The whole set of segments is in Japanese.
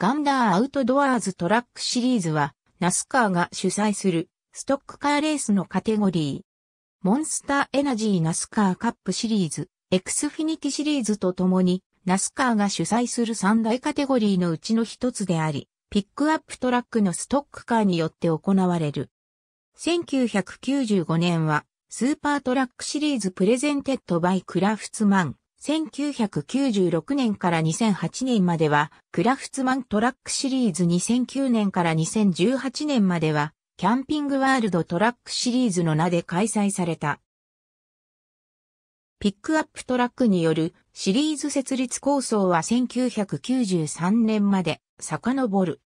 ガンダーアウトドアーズトラックシリーズは、ナスカーが主催するストックカーレースのカテゴリー。モンスターエナジーナスカーカップシリーズ、エクスフィニティシリーズとともに、ナスカーが主催する三大カテゴリーのうちの一つであり、ピックアップトラックのストックカーによって行われる。1995年は、スーパートラックシリーズプレゼンテッドバイクラフツマン、1996年から2008年までは、クラフツマントラックシリーズ2009年から2018年までは、キャンピングワールドトラックシリーズの名で開催された。ピックアップトラックによるシリーズ設立構想は1993年まで遡る。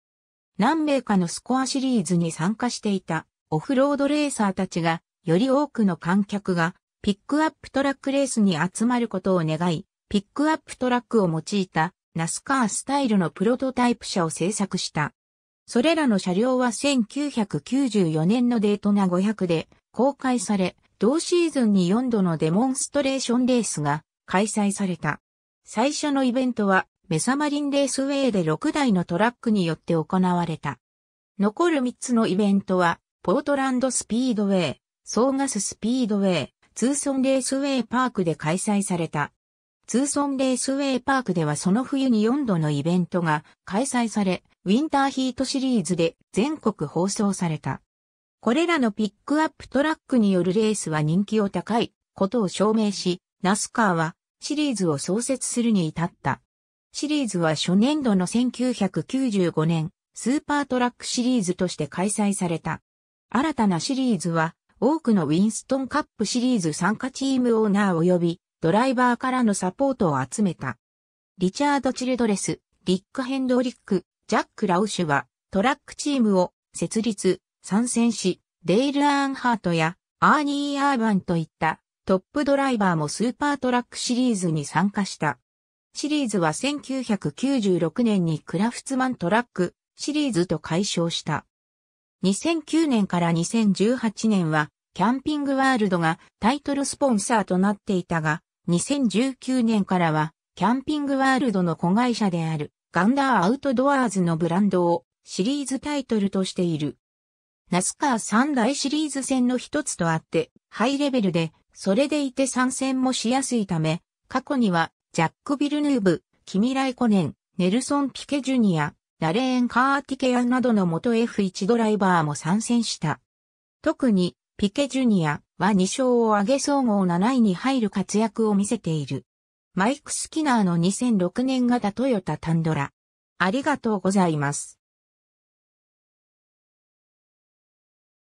何名かのスコアシリーズに参加していたオフロードレーサーたちが、より多くの観客がピックアップトラックレースに集まることを願い、ピックアップトラックを用いたナスカースタイルのプロトタイプ車を製作した。それらの車両は1994年のデートナ500で公開され、同シーズンに4度のデモンストレーションレースが開催された。最初のイベントはメサマリンレースウェイで6台のトラックによって行われた。残る3つのイベントは、ポートランドスピードウェイ、ソーガススピードウェイ、ツーソンレースウェイパークで開催された。ツーソンレースウェイパークではその冬に4度のイベントが開催され、ウィンターヒートシリーズで全国放送された。これらのピックアップトラックによるレースは人気を高いことを証明し、ナスカーはシリーズを創設するに至った。シリーズは初年度の1995年、スーパートラックシリーズとして開催された。新たなシリーズは多くのウィンストンカップシリーズ参加チームオーナー及びドライバーからのサポートを集めた。リチャード・チルドレス、リック・ヘンドリック、ジャック・ラウシュはトラックチームを設立、参戦し、デイル・アーンハートやアーニー・アーバンといったトップドライバーもスーパートラックシリーズに参加した。シリーズは1996年にクラフツマントラックシリーズと解消した。2009年から2018年はキャンピングワールドがタイトルスポンサーとなっていたが、2019年からは、キャンピングワールドの子会社であるガンダーアウトドアーズのブランドをシリーズタイトルとしている。ナスカー三大シリーズ戦の一つとあって、ハイレベルで、それでいて参戦もしやすいため、過去には、ジャック・ビルヌーブ、キミライコネン、ネルソン・ピケ・ジュニア、ナレーン・カーティケアなどの元 F1 ドライバーも参戦した。特に、ピケジュニアは2勝を挙げ総合7位に入る活躍を見せている。マイク・スキナーの2006年型トヨタタンドラ。ありがとうございます。